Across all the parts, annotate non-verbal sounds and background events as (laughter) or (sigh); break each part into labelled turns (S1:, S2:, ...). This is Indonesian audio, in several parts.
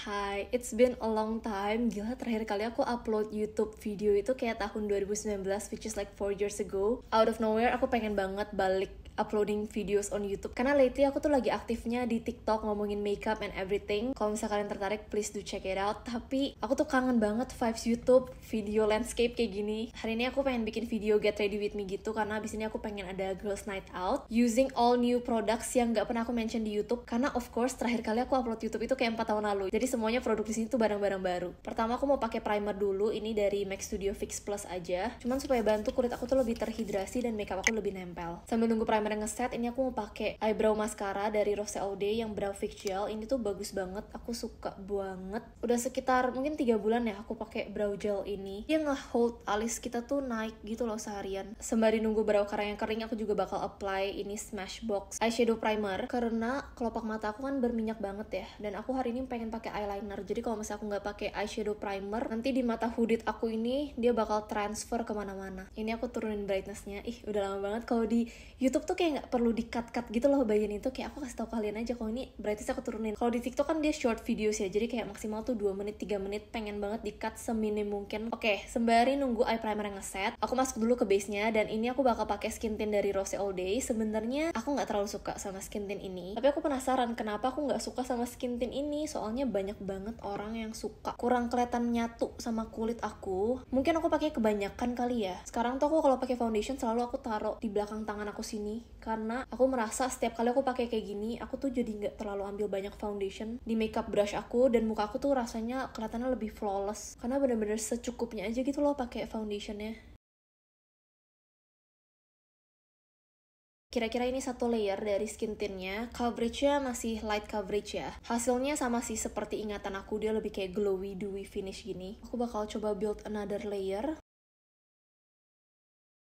S1: Hai, it's been a long time. Gila, terakhir kali aku upload YouTube video itu kayak tahun 2019, which is like 4 years ago. Out of nowhere, aku pengen banget balik uploading videos on YouTube karena lately aku tuh lagi aktifnya di TikTok ngomongin makeup and everything. Kalau misalnya kalian tertarik please do check it out. Tapi aku tuh kangen banget vibes YouTube video landscape kayak gini. Hari ini aku pengen bikin video get ready with me gitu karena abis ini aku pengen ada girls night out using all new products yang nggak pernah aku mention di YouTube karena of course terakhir kali aku upload YouTube itu kayak 4 tahun lalu. Jadi semuanya produk di sini tuh barang-barang baru. Pertama aku mau pakai primer dulu ini dari MAC Studio Fix Plus aja. Cuman supaya bantu kulit aku tuh lebih terhidrasi dan makeup aku lebih nempel. Sambil nunggu primer primer ngeset ini aku mau pakai eyebrow mascara dari Rose Aude yang brow fix gel ini tuh bagus banget aku suka banget udah sekitar mungkin tiga bulan ya aku pakai brow gel ini dia ngehold alis kita tuh naik gitu loh seharian sembari nunggu brow karang yang kering aku juga bakal apply ini Smashbox eyeshadow primer karena kelopak mata aku kan berminyak banget ya dan aku hari ini pengen pakai eyeliner jadi kalau misalnya aku nggak pakai eyeshadow primer nanti di mata hooded aku ini dia bakal transfer kemana-mana ini aku turunin brightnessnya ih udah lama banget kalau di YouTube tuh kayak nggak perlu dikat-kat gitu loh bagian itu kayak aku kasih tau kalian aja kalau ini berarti saya turunin kalau di tiktok kan dia short videos ya jadi kayak maksimal tuh 2 menit 3 menit pengen banget dikat seminim mungkin oke okay, sembari nunggu eye primer yang ngeset aku masuk dulu ke base nya dan ini aku bakal pakai skin tint dari Rose All Day sebenarnya aku nggak terlalu suka sama skin tint ini tapi aku penasaran kenapa aku nggak suka sama skin tint ini soalnya banyak banget orang yang suka kurang kelihatan nyatu sama kulit aku mungkin aku pakai kebanyakan kali ya sekarang tuh aku kalau pakai foundation selalu aku taruh di belakang tangan aku sini karena aku merasa setiap kali aku pakai kayak gini aku tuh jadi nggak terlalu ambil banyak foundation di makeup brush aku dan muka aku tuh rasanya kelihatannya lebih flawless karena bener-bener secukupnya aja gitu loh pakai foundationnya Kira-kira ini satu layer dari skin tintnya, coveragenya masih light coverage ya. Hasilnya sama sih seperti ingatan aku, dia lebih kayak glowy, dewy finish gini. Aku bakal coba build another layer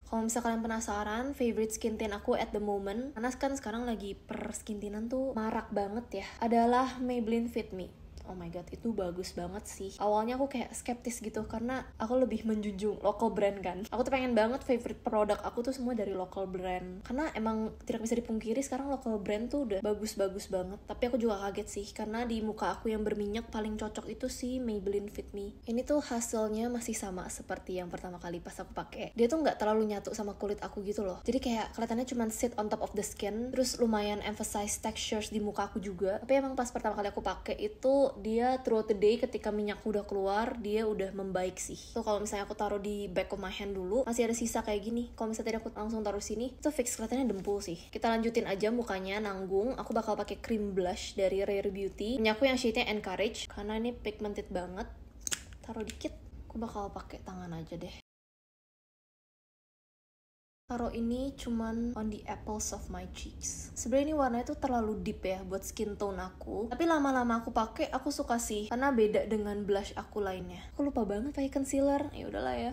S1: kalau misalnya kalian penasaran favorite skin tint aku at the moment, karena kan sekarang lagi per skin tintan tuh marak banget ya, adalah Maybelline Fit Me oh my god itu bagus banget sih awalnya aku kayak skeptis gitu karena aku lebih menjunjung local brand kan aku tuh pengen banget favorite produk aku tuh semua dari local brand karena emang tidak bisa dipungkiri sekarang local brand tuh udah bagus-bagus banget tapi aku juga kaget sih karena di muka aku yang berminyak paling cocok itu sih Maybelline Fit Me ini tuh hasilnya masih sama seperti yang pertama kali pas aku pakai dia tuh nggak terlalu nyatu sama kulit aku gitu loh jadi kayak kelihatannya cuma sit on top of the skin terus lumayan emphasize textures di muka aku juga tapi emang pas pertama kali aku pakai itu dia throughout the day ketika minyak udah keluar dia udah membaik sih tuh kalau misalnya aku taruh di back of my hand dulu masih ada sisa kayak gini kalau misalnya tadi aku langsung taruh sini itu fix kelihatannya dempul sih kita lanjutin aja mukanya nanggung aku bakal pakai cream blush dari Rare Beauty Minyakku yang shade-nya Encourage karena ini pigmented banget taruh dikit aku bakal pakai tangan aja deh Taruh ini cuman on the apples of my cheeks. Sebenarnya ini warnanya tuh terlalu deep ya buat skin tone aku. Tapi lama-lama aku pakai aku suka sih karena beda dengan blush aku lainnya. Aku lupa banget pakai concealer. Ya udahlah ya.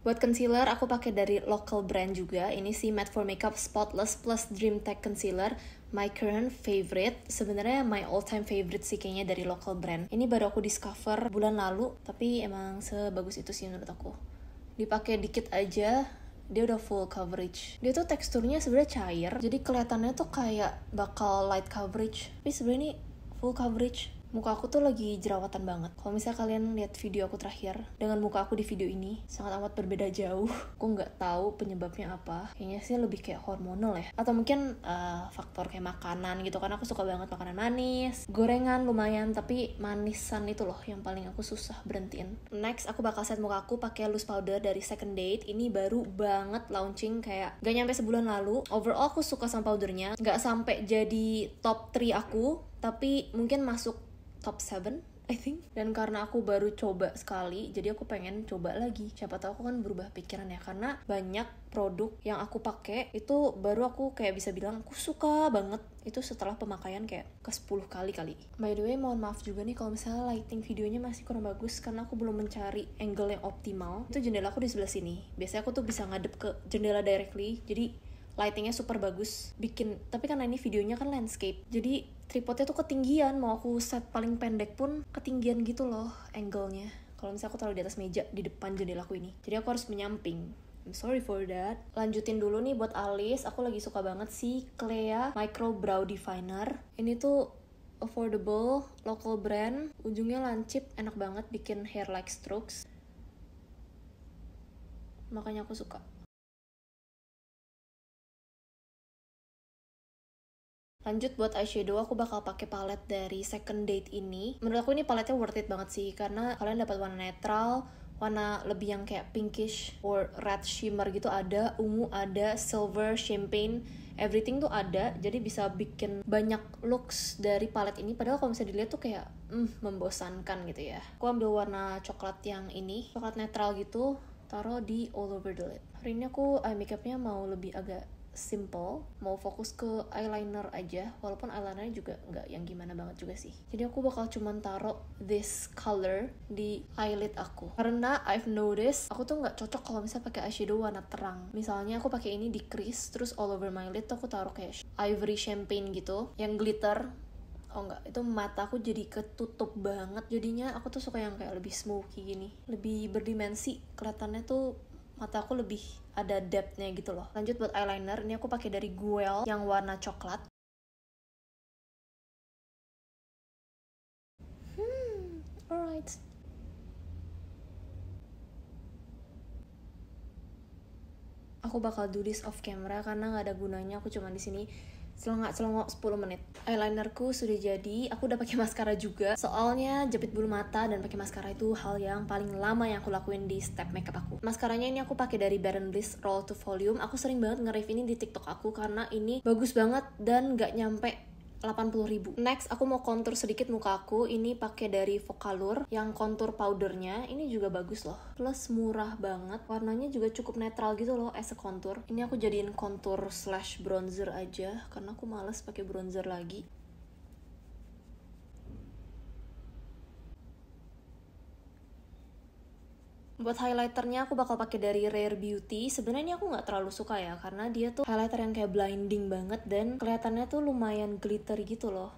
S1: Buat concealer aku pakai dari local brand juga. Ini si Matte for Makeup Spotless Plus Dream Tech Concealer my current favorite sebenarnya my all time favorite sih kayaknya dari local brand ini baru aku discover bulan lalu tapi emang sebagus itu sih menurut aku dipakai dikit aja dia udah full coverage. Dia tuh teksturnya sebenarnya cair, jadi kelihatannya tuh kayak bakal light coverage. Tapi sebenarnya ini full coverage muka aku tuh lagi jerawatan banget. Kalau misalnya kalian lihat video aku terakhir dengan muka aku di video ini sangat amat berbeda jauh. (laughs) aku nggak tahu penyebabnya apa. Kayaknya sih lebih kayak hormonal ya. Atau mungkin uh, faktor kayak makanan gitu karena aku suka banget makanan manis, gorengan lumayan tapi manisan itu loh yang paling aku susah berhentiin. Next aku bakal set muka aku pakai loose powder dari Second Date. Ini baru banget launching kayak gak nyampe sebulan lalu. Overall aku suka sama powdernya, nggak sampai jadi top 3 aku tapi mungkin masuk top 7 I think dan karena aku baru coba sekali jadi aku pengen coba lagi siapa tahu aku kan berubah pikiran ya karena banyak produk yang aku pakai itu baru aku kayak bisa bilang aku suka banget itu setelah pemakaian kayak ke 10 kali kali by the way mohon maaf juga nih kalau misalnya lighting videonya masih kurang bagus karena aku belum mencari angle yang optimal itu jendela aku di sebelah sini biasanya aku tuh bisa ngadep ke jendela directly jadi lightingnya super bagus bikin tapi karena ini videonya kan landscape jadi tripodnya tuh ketinggian mau aku set paling pendek pun ketinggian gitu loh angle-nya kalau misalnya aku taruh di atas meja di depan jendela aku ini jadi aku harus menyamping I'm sorry for that. Lanjutin dulu nih buat alis. Aku lagi suka banget si Clea Micro Brow Definer. Ini tuh affordable, local brand. Ujungnya lancip, enak banget bikin hair like strokes. Makanya aku suka. Lanjut buat eyeshadow aku bakal pakai palet dari Second Date ini. Menurut aku ini paletnya worth it banget sih karena kalian dapat warna netral, warna lebih yang kayak pinkish or red shimmer gitu ada, ungu ada, silver, champagne, everything tuh ada. Jadi bisa bikin banyak looks dari palet ini. Padahal kalau misalnya dilihat tuh kayak mm, membosankan gitu ya. Aku ambil warna coklat yang ini, coklat netral gitu, taruh di all over the lid. Hari ini aku eye makeupnya mau lebih agak simple mau fokus ke eyeliner aja walaupun eyeliner juga nggak yang gimana banget juga sih jadi aku bakal cuman taruh this color di eyelid aku karena I've noticed aku tuh nggak cocok kalau misalnya pakai eyeshadow warna terang misalnya aku pakai ini di crease terus all over my lid tuh aku taruh kayak ivory champagne gitu yang glitter oh enggak itu mata aku jadi ketutup banget jadinya aku tuh suka yang kayak lebih smoky gini lebih berdimensi kelihatannya tuh mata aku lebih ada depthnya gitu loh lanjut buat eyeliner ini aku pakai dari Guel yang warna coklat hmm alright aku bakal do this off camera karena nggak ada gunanya aku cuma di sini selengak selengok 10 menit. Eyelinerku sudah jadi, aku udah pakai maskara juga. Soalnya jepit bulu mata dan pakai maskara itu hal yang paling lama yang aku lakuin di step makeup aku. Maskaranya ini aku pakai dari Baron Bliss Roll to Volume. Aku sering banget nge-review ini di TikTok aku karena ini bagus banget dan gak nyampe 80 ribu. Next, aku mau kontur sedikit muka aku. Ini pakai dari Vokalur yang kontur powdernya. Ini juga bagus loh. Plus murah banget. Warnanya juga cukup netral gitu loh as a contour. Ini aku jadiin contour slash bronzer aja karena aku males pakai bronzer lagi. buat highlighternya aku bakal pakai dari Rare Beauty sebenarnya aku nggak terlalu suka ya karena dia tuh highlighter yang kayak blinding banget dan kelihatannya tuh lumayan glitter gitu loh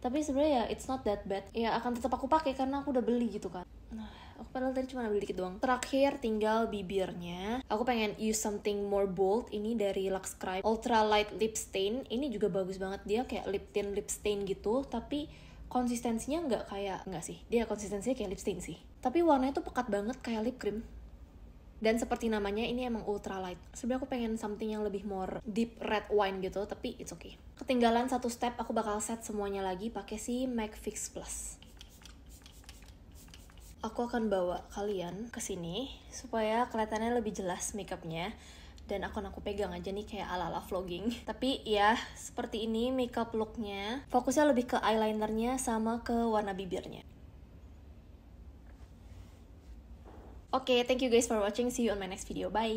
S1: tapi sebenarnya ya it's not that bad ya akan tetap aku pakai karena aku udah beli gitu kan nah, aku padahal tadi cuma beli dikit doang terakhir tinggal bibirnya aku pengen use something more bold ini dari Luxcribe Ultra Light Lip Stain ini juga bagus banget dia kayak lip tint lip stain gitu tapi konsistensinya nggak kayak nggak sih dia konsistensinya kayak lip stain sih tapi warnanya tuh pekat banget kayak lip cream dan seperti namanya ini emang ultra light sebenarnya aku pengen something yang lebih more deep red wine gitu tapi it's okay ketinggalan satu step aku bakal set semuanya lagi pakai si MAC Fix Plus aku akan bawa kalian ke sini supaya kelihatannya lebih jelas makeupnya dan akun aku pegang aja nih kayak ala-ala vlogging (laughs) tapi ya seperti ini makeup looknya fokusnya lebih ke eyelinernya sama ke warna bibirnya Oke, okay, thank you guys for watching. See you on my next video. Bye.